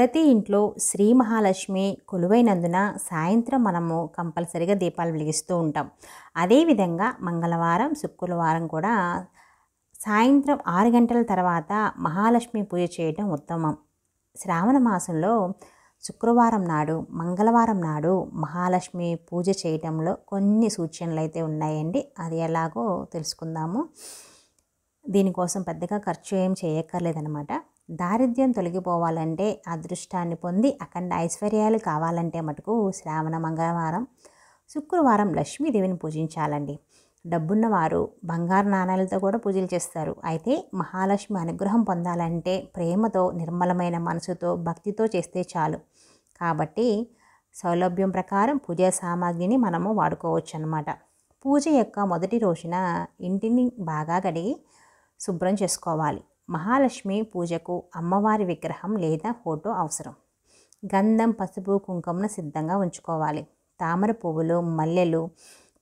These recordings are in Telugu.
ప్రతి ఇంట్లో శ్రీ మహాలక్ష్మి కొలువైనందున సాయంత్రం మనము కంపల్సరిగా దీపాలు వెలిగిస్తూ ఉంటాం అదేవిధంగా మంగళవారం శుక్రవారం కూడా సాయంత్రం ఆరు గంటల తర్వాత మహాలక్ష్మి పూజ చేయడం ఉత్తమం శ్రావణ మాసంలో శుక్రవారం నాడు మంగళవారం నాడు మహాలక్ష్మి పూజ చేయటంలో కొన్ని సూచనలు అయితే ఉన్నాయండి అది ఎలాగో తెలుసుకుందాము దీనికోసం పెద్దగా ఖర్చు ఏం చేయక్కర్లేదనమాట దారిద్ర్యం తొలగిపోవాలంటే అదృష్టాన్ని పొంది అఖండ ఐశ్వర్యాలు కావాలంటే మటుకు శ్రావణ మంగళవారం శుక్రవారం లక్ష్మీదేవిని పూజించాలండి డబ్బున్నవారు బంగారు నాణాలతో కూడా పూజలు చేస్తారు అయితే మహాలక్ష్మి అనుగ్రహం పొందాలంటే ప్రేమతో నిర్మలమైన మనసుతో భక్తితో చేస్తే చాలు కాబట్టి సౌలభ్యం ప్రకారం పూజా సామాగ్రిని మనము వాడుకోవచ్చు అన్నమాట పూజ యొక్క మొదటి రోజున ఇంటిని బాగా కడిగి శుభ్రం చేసుకోవాలి మహాలక్ష్మి పూజకు అమ్మవారి విగ్రహం లేదా ఫోటో అవసరం గంధం పసుపు కుంకుమను సిద్ధంగా ఉంచుకోవాలి తామర పువ్వులు మల్లెలు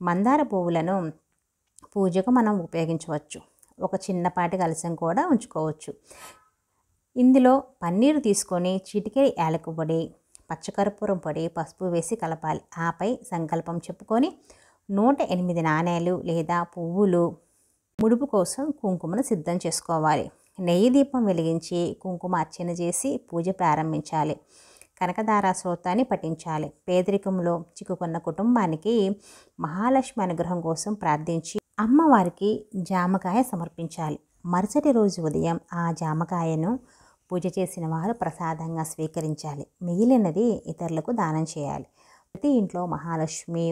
మందార పువ్వులను పూజకు మనం ఉపయోగించవచ్చు ఒక చిన్నపాటి కలసం కూడా ఉంచుకోవచ్చు ఇందులో పన్నీరు తీసుకొని చిటికే యాలకు పొడి పచ్చకర్పూరం పొడి పసుపు వేసి కలపాలి ఆపై సంకల్పం చెప్పుకొని నూట ఎనిమిది నాణేలు లేదా పువ్వులు ముడుపు కోసం కుంకుమను సిద్ధం చేసుకోవాలి నెయ్యి దీపం వెలిగించి కుంకుమ అర్చన చేసి పూజ ప్రారంభించాలి కనకదార స్రోతాన్ని పఠించాలి పేదరికంలో చిక్కుకున్న కుటుంబానికి మహాలక్ష్మి అనుగ్రహం కోసం ప్రార్థించి అమ్మవారికి జామకాయ సమర్పించాలి మరుసటి రోజు ఉదయం ఆ జామకాయను పూజ చేసిన వారు ప్రసాదంగా స్వీకరించాలి మిగిలినది ఇతరులకు దానం చేయాలి ప్రతి ఇంట్లో మహాలక్ష్మి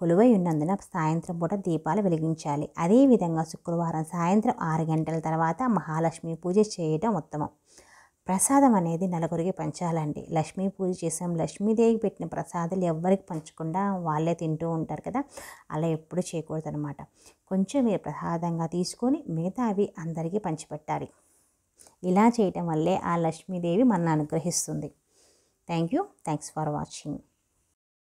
కొలువై ఉన్నందున సాయంత్రం పూట దీపాలు వెలిగించాలి అదేవిధంగా శుక్రవారం సాయంత్రం ఆరు గంటల తర్వాత మహాలక్ష్మి పూజ చేయడం ఉత్తమం ప్రసాదం అనేది నలుగురికి పంచాలండి లక్ష్మీ పూజ చేసాం లక్ష్మీదేవి పెట్టిన ప్రసాదాలు ఎవ్వరికి పంచకుండా వాళ్ళే తింటూ ఉంటారు కదా అలా ఎప్పుడు చేయకూడదు అనమాట కొంచెం మీరు ప్రసాదంగా తీసుకొని మిగతా అవి అందరికీ పంచిపెట్టాలి ఇలా చేయటం వల్లే ఆ లక్ష్మీదేవి మనల్ని అనుగ్రహిస్తుంది thank you thanks for watching